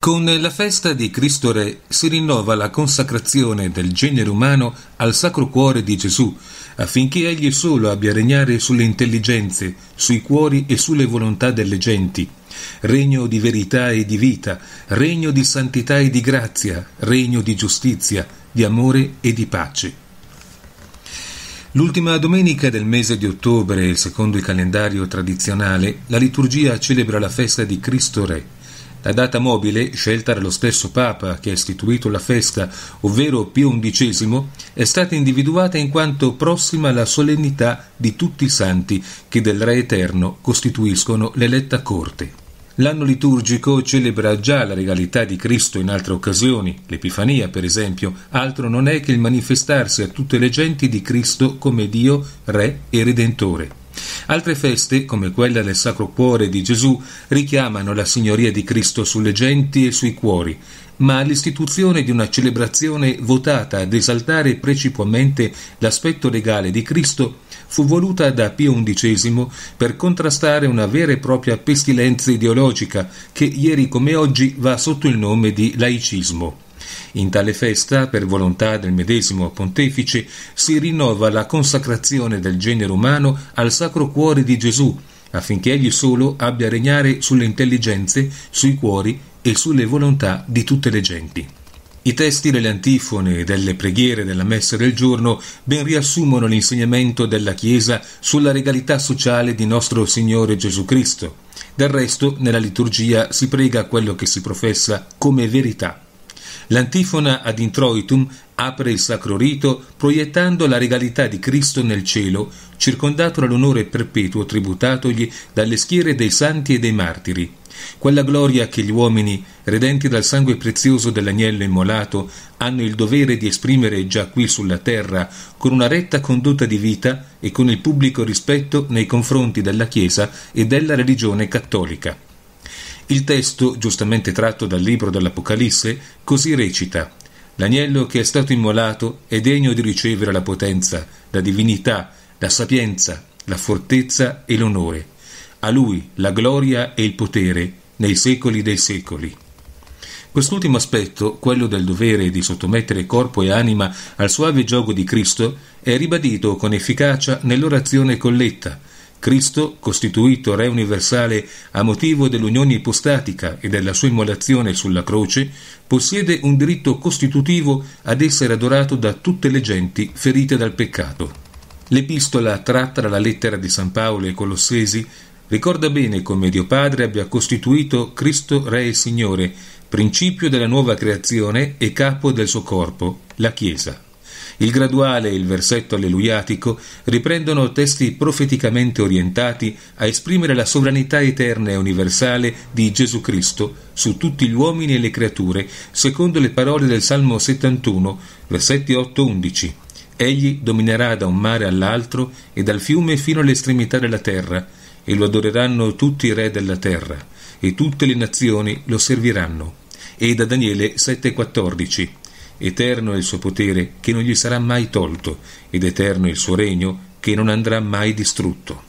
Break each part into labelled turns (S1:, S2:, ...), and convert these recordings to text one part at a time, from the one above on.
S1: Con la festa di Cristo Re si rinnova la consacrazione del genere umano al Sacro Cuore di Gesù, affinché egli solo abbia a regnare sulle intelligenze, sui cuori e sulle volontà delle genti. Regno di verità e di vita, regno di santità e di grazia, regno di giustizia, di amore e di pace. L'ultima domenica del mese di ottobre, secondo il calendario tradizionale, la liturgia celebra la festa di Cristo Re la data mobile, scelta dallo stesso Papa che ha istituito la festa, ovvero Pio XI, è stata individuata in quanto prossima alla solennità di tutti i santi che del Re Eterno costituiscono l'eletta corte. L'anno liturgico celebra già la regalità di Cristo in altre occasioni, l'Epifania per esempio, altro non è che il manifestarsi a tutte le genti di Cristo come Dio, Re e Redentore. Altre feste, come quella del Sacro Cuore di Gesù, richiamano la Signoria di Cristo sulle genti e sui cuori, ma l'istituzione di una celebrazione votata ad esaltare precipuamente l'aspetto legale di Cristo fu voluta da Pio XI per contrastare una vera e propria pestilenza ideologica che ieri come oggi va sotto il nome di laicismo. In tale festa, per volontà del medesimo pontefice, si rinnova la consacrazione del genere umano al Sacro Cuore di Gesù, affinché egli solo abbia a regnare sulle intelligenze, sui cuori e sulle volontà di tutte le genti. I testi delle antifone e delle preghiere della messa del giorno ben riassumono l'insegnamento della Chiesa sulla regalità sociale di nostro Signore Gesù Cristo. Del resto, nella liturgia si prega quello che si professa come verità. L'antifona ad introitum apre il sacro rito proiettando la regalità di Cristo nel cielo, circondato dall'onore perpetuo tributatogli dalle schiere dei santi e dei martiri. Quella gloria che gli uomini, redenti dal sangue prezioso dell'agnello immolato, hanno il dovere di esprimere già qui sulla terra, con una retta condotta di vita e con il pubblico rispetto nei confronti della Chiesa e della religione cattolica. Il testo, giustamente tratto dal libro dell'Apocalisse, così recita L'agnello che è stato immolato è degno di ricevere la potenza, la divinità, la sapienza, la fortezza e l'onore. A lui la gloria e il potere nei secoli dei secoli. Quest'ultimo aspetto, quello del dovere di sottomettere corpo e anima al suave gioco di Cristo, è ribadito con efficacia nell'orazione colletta, Cristo, costituito Re universale a motivo dell'unione ipostatica e della sua immolazione sulla croce, possiede un diritto costitutivo ad essere adorato da tutte le genti ferite dal peccato. L'epistola tratta dalla lettera di San Paolo ai Colossesi ricorda bene come Dio Padre abbia costituito Cristo Re e Signore, principio della nuova creazione e capo del suo corpo, la Chiesa. Il graduale e il versetto alleluiatico riprendono testi profeticamente orientati a esprimere la sovranità eterna e universale di Gesù Cristo su tutti gli uomini e le creature, secondo le parole del Salmo 71, versetti 8-11. Egli dominerà da un mare all'altro e dal fiume fino all'estremità della terra, e lo adoreranno tutti i re della terra, e tutte le nazioni lo serviranno. E da Daniele 7,14 Eterno è il suo potere che non gli sarà mai tolto ed eterno è il suo regno che non andrà mai distrutto.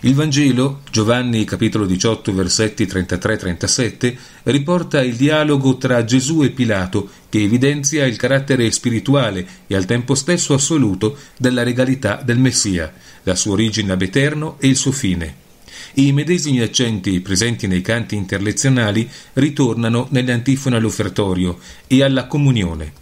S1: Il Vangelo, Giovanni capitolo 18 versetti 33-37, riporta il dialogo tra Gesù e Pilato che evidenzia il carattere spirituale e al tempo stesso assoluto della regalità del Messia, la sua origine ab eterno e il suo fine. I medesimi accenti presenti nei canti interlezionali ritornano nelle antifone all'offertorio e alla comunione.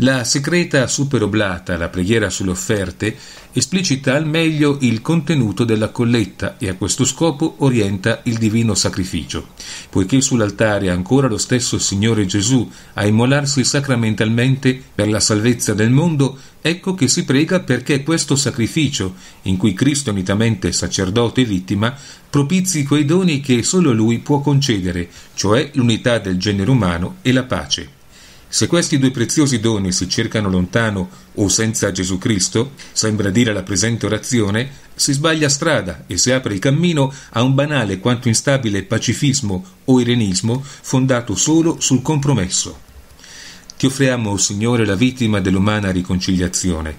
S1: La secreta superoblata, la preghiera sulle offerte, esplicita al meglio il contenuto della colletta e a questo scopo orienta il divino sacrificio. Poiché sull'altare è ancora lo stesso Signore Gesù a immolarsi sacramentalmente per la salvezza del mondo, ecco che si prega perché questo sacrificio, in cui Cristo unitamente sacerdote e vittima, propizi quei doni che solo Lui può concedere, cioè l'unità del genere umano e la pace. Se questi due preziosi doni si cercano lontano o senza Gesù Cristo, sembra dire la presente orazione, si sbaglia strada e si apre il cammino a un banale quanto instabile pacifismo o irenismo fondato solo sul compromesso. Ti offriamo, o Signore, la vittima dell'umana riconciliazione.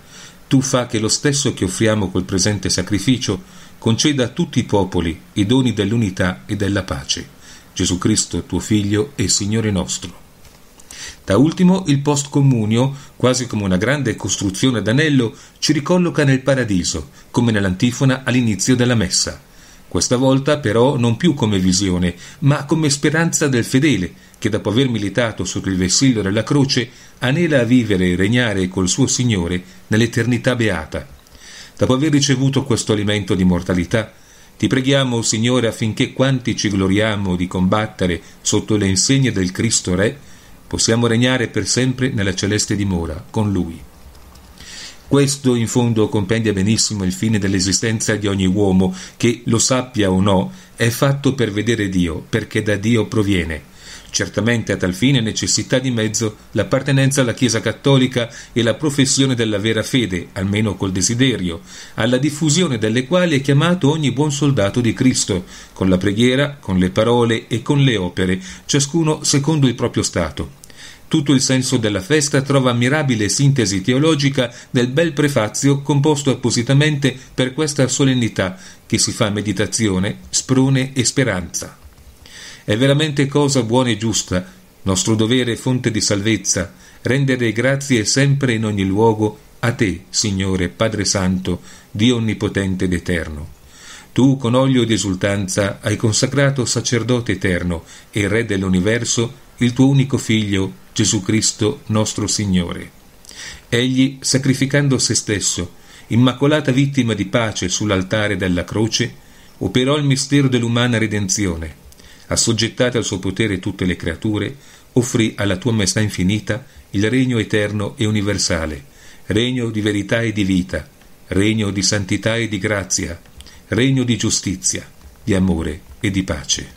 S1: Tu fa che lo stesso che offriamo col presente sacrificio conceda a tutti i popoli i doni dell'unità e della pace. Gesù Cristo, tuo Figlio e Signore nostro. Da ultimo il post postcommunio, quasi come una grande costruzione ad anello, ci ricolloca nel paradiso, come nell'antifona all'inizio della messa. Questa volta però non più come visione, ma come speranza del fedele, che dopo aver militato sotto il vessillo della croce anela a vivere e regnare col suo Signore nell'eternità beata. Dopo aver ricevuto questo alimento di mortalità, ti preghiamo, Signore, affinché quanti ci gloriamo di combattere sotto le insegne del Cristo Re, possiamo regnare per sempre nella celeste dimora, con Lui. Questo in fondo compendia benissimo il fine dell'esistenza di ogni uomo che, lo sappia o no, è fatto per vedere Dio, perché da Dio proviene Certamente a tal fine necessità di mezzo l'appartenenza alla Chiesa cattolica e la professione della vera fede, almeno col desiderio, alla diffusione delle quali è chiamato ogni buon soldato di Cristo, con la preghiera, con le parole e con le opere, ciascuno secondo il proprio stato. Tutto il senso della festa trova ammirabile sintesi teologica nel bel prefazio composto appositamente per questa solennità, che si fa meditazione, sprone e speranza. È veramente cosa buona e giusta, nostro dovere e fonte di salvezza, rendere grazie sempre e in ogni luogo a te, Signore, Padre Santo, Dio Onnipotente ed Eterno. Tu con olio ed esultanza hai consacrato sacerdote eterno e Re dell'universo il tuo unico figlio, Gesù Cristo, nostro Signore. Egli, sacrificando se stesso, immacolata vittima di pace sull'altare della croce, operò il mistero dell'umana redenzione assoggettate al suo potere tutte le creature, offrì alla tua maestà infinita il regno eterno e universale, regno di verità e di vita, regno di santità e di grazia, regno di giustizia, di amore e di pace.